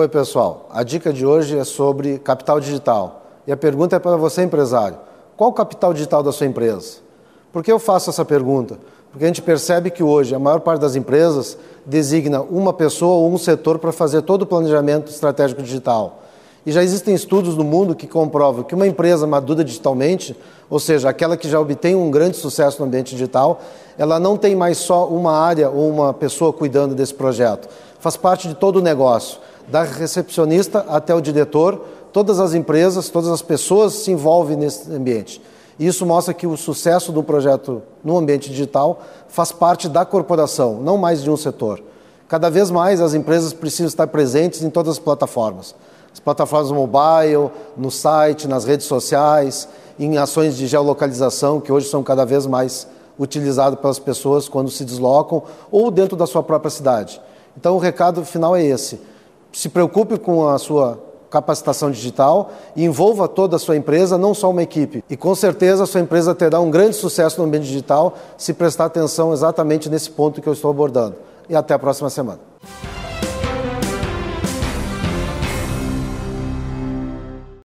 Oi, pessoal. A dica de hoje é sobre capital digital. E a pergunta é para você, empresário: qual o capital digital da sua empresa? Por que eu faço essa pergunta? Porque a gente percebe que hoje a maior parte das empresas designa uma pessoa ou um setor para fazer todo o planejamento estratégico digital. E já existem estudos no mundo que comprovam que uma empresa madura digitalmente, ou seja, aquela que já obtém um grande sucesso no ambiente digital, ela não tem mais só uma área ou uma pessoa cuidando desse projeto. Faz parte de todo o negócio da recepcionista até o diretor, todas as empresas, todas as pessoas se envolvem nesse ambiente. Isso mostra que o sucesso do projeto no ambiente digital faz parte da corporação, não mais de um setor. Cada vez mais as empresas precisam estar presentes em todas as plataformas. As plataformas mobile, no site, nas redes sociais, em ações de geolocalização, que hoje são cada vez mais utilizadas pelas pessoas quando se deslocam ou dentro da sua própria cidade. Então, o recado final é esse se preocupe com a sua capacitação digital e envolva toda a sua empresa, não só uma equipe. E com certeza a sua empresa terá um grande sucesso no ambiente digital se prestar atenção exatamente nesse ponto que eu estou abordando. E até a próxima semana.